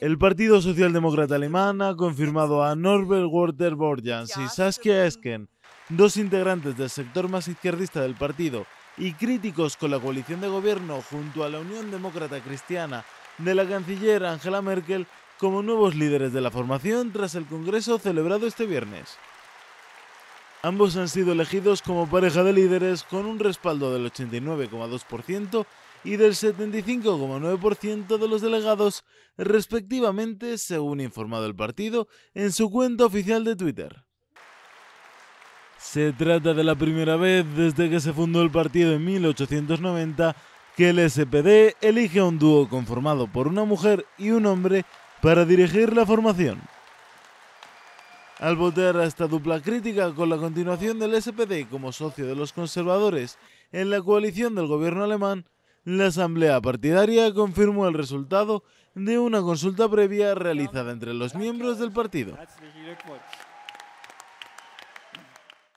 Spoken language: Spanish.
El Partido Socialdemócrata Alemán ha confirmado a Norbert Walter Borjans y Saskia Esken, dos integrantes del sector más izquierdista del partido y críticos con la coalición de gobierno junto a la Unión Demócrata Cristiana de la canciller Angela Merkel como nuevos líderes de la formación tras el Congreso celebrado este viernes. Ambos han sido elegidos como pareja de líderes con un respaldo del 89,2% y del 75,9% de los delegados, respectivamente, según informado el partido en su cuenta oficial de Twitter. Se trata de la primera vez desde que se fundó el partido en 1890 que el SPD elige a un dúo conformado por una mujer y un hombre para dirigir la formación. Al votar a esta dupla crítica con la continuación del SPD como socio de los conservadores en la coalición del gobierno alemán, la Asamblea Partidaria confirmó el resultado de una consulta previa realizada entre los miembros del partido.